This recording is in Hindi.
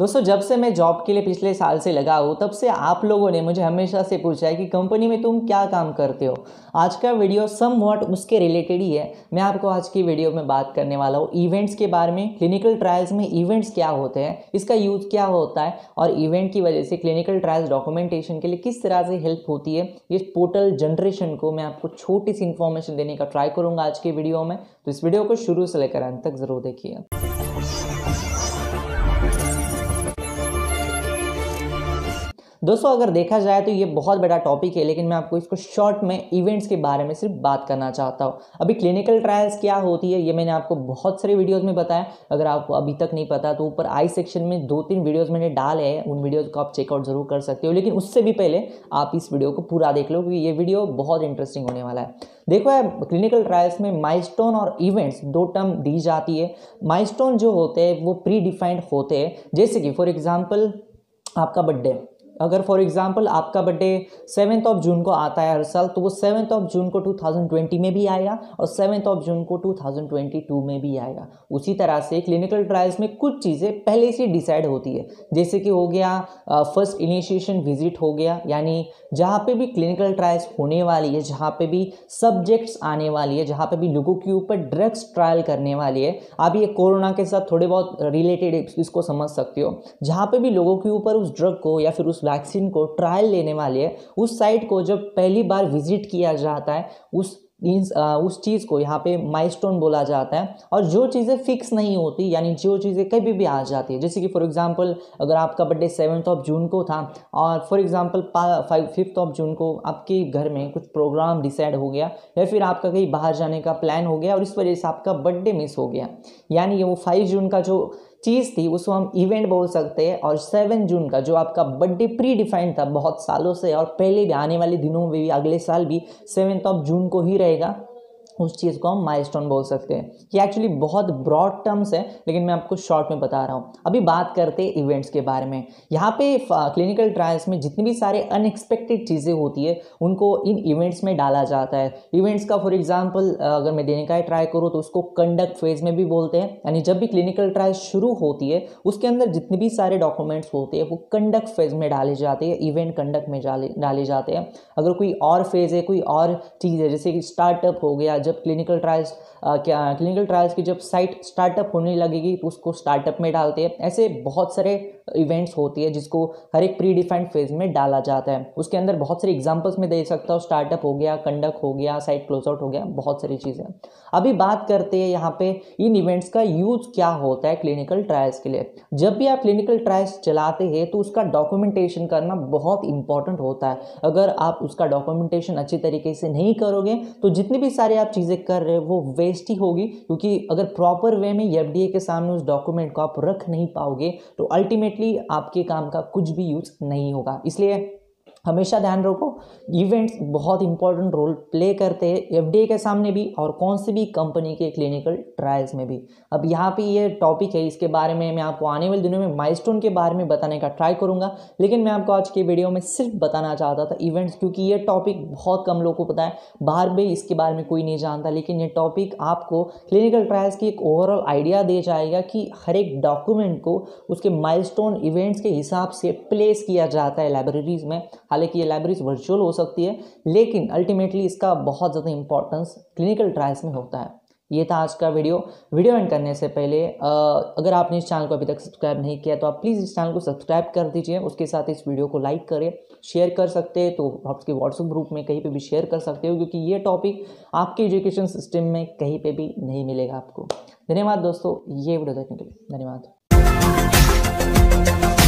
दोस्तों जब से मैं जॉब के लिए पिछले साल से लगा हूँ तब से आप लोगों ने मुझे हमेशा से पूछा है कि कंपनी में तुम क्या काम करते हो आज का वीडियो सम वॉट उसके रिलेटेड ही है मैं आपको आज की वीडियो में बात करने वाला हूँ इवेंट्स के बारे में क्लिनिकल ट्रायल्स में इवेंट्स क्या होते हैं इसका यूज क्या होता है और इवेंट की वजह से क्लिनिकल ट्रायल्स डॉक्यूमेंटेशन के लिए किस तरह से हेल्प होती है ये पोर्टल जनरेशन को मैं आपको छोटी सी इन्फॉर्मेशन देने का ट्राई करूँगा आज के वीडियो में तो इस वीडियो को शुरू से लेकर अंत तक ज़रूर देखिए दोस्तों अगर देखा जाए तो ये बहुत बड़ा टॉपिक है लेकिन मैं आपको इसको शॉर्ट में इवेंट्स के बारे में सिर्फ बात करना चाहता हूँ अभी क्लिनिकल ट्रायल्स क्या होती है ये मैंने आपको बहुत सारे वीडियोज़ में बताया अगर आपको अभी तक नहीं पता तो ऊपर आई सेक्शन में दो तीन वीडियोज मैंने डाले हैं उन वीडियोज़ को आप चेकआउट ज़रूर कर सकते हो लेकिन उससे भी पहले आप इस वीडियो को पूरा देख लो क्योंकि ये वीडियो बहुत इंटरेस्टिंग होने वाला है देखो है क्लिनिकल ट्रायल्स में माइलस्टोन और इवेंट्स दो टर्म दी जाती है माइलस्टोन जो होते हैं वो प्री डिफाइंड होते हैं जैसे कि फॉर एग्जाम्पल आपका बर्थडे अगर फॉर एग्जांपल आपका बर्थडे सेवन्थ ऑफ जून को आता है हर साल तो वो सेवन्थ ऑफ जून को 2020 में भी आएगा और सेवन्थ ऑफ जून को 2022 में भी आएगा उसी तरह से क्लिनिकल ट्रायल्स में कुछ चीज़ें पहले से डिसाइड होती है जैसे कि हो गया फर्स्ट इनिशिएशन विजिट हो गया यानी जहाँ पे भी क्लिनिकल ट्रायल्स होने वाली है जहाँ पे भी सब्जेक्ट्स आने वाली है जहाँ पे भी लोगों के ऊपर ड्रग्स ट्रायल करने वाली है आप ये कोरोना के साथ थोड़े बहुत रिलेटेड इसको समझ सकते हो जहाँ पे भी लोगों के ऊपर उस ड्रग को या फिर उस वैक्सीन को ट्रायल लेने वाली है उस साइट को जब पहली बार विजिट किया जाता है उस इन उस चीज़ को यहाँ पे माइलस्टोन बोला जाता है और जो चीज़ें फिक्स नहीं होती यानी जो चीज़ें कभी भी आ जाती है जैसे कि फॉर एग्जांपल अगर आपका बर्थडे सेवन्थ ऑफ जून को था और for example five fifth of June को आपके घर में कुछ प्रोग्राम डिसाइड हो गया या फिर आपका कहीं बाहर जाने का प्लान हो गया और इस वजह से आपका बर्थडे मिस हो गया यानी वो फाइव जून का जो चीज़ थी उसको हम इवेंट बोल सकते हैं और सेवन जून का जो आपका बर्थडे प्री डिफाइंड था बहुत सालों से और पहले भी आने वाले दिनों में भी अगले साल भी सेवन ऑफ जून को ही रहेगा उस चीज़ को हम माइलस्टोन बोल सकते हैं ये एक्चुअली बहुत ब्रॉड टर्म्स है लेकिन मैं आपको शॉर्ट में बता रहा हूँ अभी बात करते हैं इवेंट्स के बारे में यहाँ पे क्लिनिकल ट्रायल्स में जितनी भी सारे अनएक्सपेक्टेड चीज़ें होती है उनको इन इवेंट्स में डाला जाता है इवेंट्स का फॉर एग्जाम्पल अगर मैं देने का ट्राई करूँ तो उसको कंडक्ट फेज में भी बोलते हैं यानी जब भी क्लिनिकल ट्रायल शुरू होती है उसके अंदर जितने भी सारे डॉक्यूमेंट्स होते हैं वो कंडक्ट फेज में डाले जाते हैं इवेंट कंडक्ट में डाले जाते हैं अगर कोई और फेज है कोई और चीज़ है जैसे कि स्टार्टअप हो गया जब क्लिनिकल ट्रायल्स क्या क्लिनिकल ट्रायल्स की जब साइट स्टार्टअप होने लगेगी तो उसको स्टार्टअप में डालते हैं ऐसे बहुत सारे इवेंट्स होती है जिसको हर एक प्री डिफाइंड फेज में डाला जाता है उसके अंदर बहुत सारे एग्जाम्पल्स में दे सकता हूँ स्टार्टअप हो गया कंडक्ट हो गया साइट क्लोज आउट हो गया बहुत सारी चीज़ें अभी बात करते हैं यहाँ पे इन इवेंट्स का यूज क्या होता है क्लिनिकल ट्रायल्स के लिए जब भी आप क्लिनिकल ट्रायल्स चलाते हैं तो उसका डॉक्यूमेंटेशन करना बहुत इंपॉर्टेंट होता है अगर आप उसका डॉक्यूमेंटेशन अच्छी तरीके से नहीं करोगे तो जितने भी सारे आप चीज़ें कर रहे हैं वो वेस्ट ही होगी क्योंकि अगर प्रॉपर वे में एफ के सामने उस डॉक्यूमेंट को आप रख नहीं पाओगे तो अल्टीमेटली आपके काम का कुछ भी यूज़ नहीं होगा इसलिए हमेशा ध्यान रखो इवेंट्स बहुत इंपॉर्टेंट रोल प्ले करते हैं एफडीए के सामने भी और कौन सी भी कंपनी के क्लिनिकल ट्रायल्स में भी अब यहाँ पे ये टॉपिक है इसके बारे में मैं आपको आने वाले दिनों में माइलस्टोन के बारे में बताने का ट्राई करूँगा लेकिन मैं आपको आज के वीडियो में सिर्फ बताना चाहता था इवेंट्स क्योंकि ये टॉपिक बहुत कम लोगों को पता है बाहर भी इसके बारे में कोई नहीं जानता लेकिन ये टॉपिक आपको क्लिनिकल ट्रायल्स की एक ओवरऑल आइडिया दे जाएगा कि हर एक डॉक्यूमेंट को उसके माइल इवेंट्स के हिसाब से प्लेस किया जाता है लाइब्रेरीज में हालांकि ये लाइब्रेरीज वर्चुअल हो सकती है लेकिन अल्टीमेटली इसका बहुत ज़्यादा इंपॉर्टेंस क्लिनिकल ट्रायल्स में होता है ये था आज का वीडियो वीडियो एंड करने से पहले अगर आपने इस चैनल को अभी तक सब्सक्राइब नहीं किया तो आप प्लीज़ इस चैनल को सब्सक्राइब कर दीजिए उसके साथ इस वीडियो को लाइक करें शेयर कर सकते हैं तो आपके व्हाट्सएप ग्रुप में कहीं पे भी शेयर कर सकते हो क्योंकि ये टॉपिक आपके एजुकेशन सिस्टम में कहीं पर भी नहीं मिलेगा आपको धन्यवाद दोस्तों ये वीडियो देखने के लिए धन्यवाद